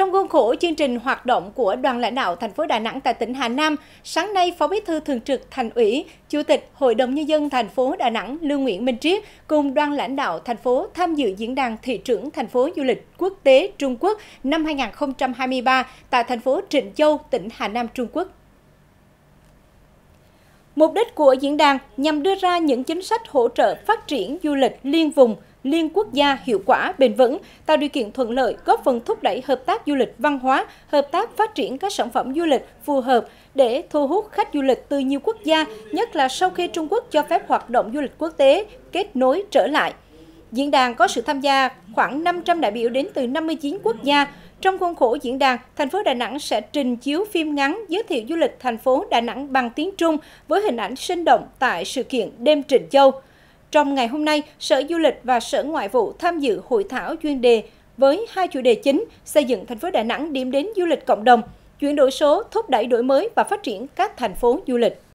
Trong khuôn khổ chương trình hoạt động của đoàn lãnh đạo thành phố Đà Nẵng tại tỉnh Hà Nam, sáng nay Phó Bí thư Thường trực Thành ủy, Chủ tịch Hội đồng nhân dân thành phố Đà Nẵng Lương Nguyễn Minh Triết cùng đoàn lãnh đạo thành phố tham dự diễn đàn thị trưởng thành phố du lịch quốc tế Trung Quốc năm 2023 tại thành phố Trịnh Châu, tỉnh Hà Nam, Trung Quốc. Mục đích của diễn đàn nhằm đưa ra những chính sách hỗ trợ phát triển du lịch liên vùng – liên quốc gia hiệu quả, bền vững, tạo điều kiện thuận lợi, góp phần thúc đẩy hợp tác du lịch văn hóa, hợp tác phát triển các sản phẩm du lịch phù hợp để thu hút khách du lịch từ nhiều quốc gia, nhất là sau khi Trung Quốc cho phép hoạt động du lịch quốc tế kết nối trở lại. Diễn đàn có sự tham gia khoảng 500 đại biểu đến từ 59 quốc gia. Trong khuôn khổ diễn đàn, thành phố Đà Nẵng sẽ trình chiếu phim ngắn giới thiệu du lịch thành phố Đà Nẵng bằng tiếng Trung với hình ảnh sinh động tại sự kiện Đêm Trịnh Châu. Trong ngày hôm nay, Sở Du lịch và Sở Ngoại vụ tham dự hội thảo chuyên đề với hai chủ đề chính xây dựng thành phố Đà Nẵng điểm đến du lịch cộng đồng, chuyển đổi số, thúc đẩy đổi mới và phát triển các thành phố du lịch.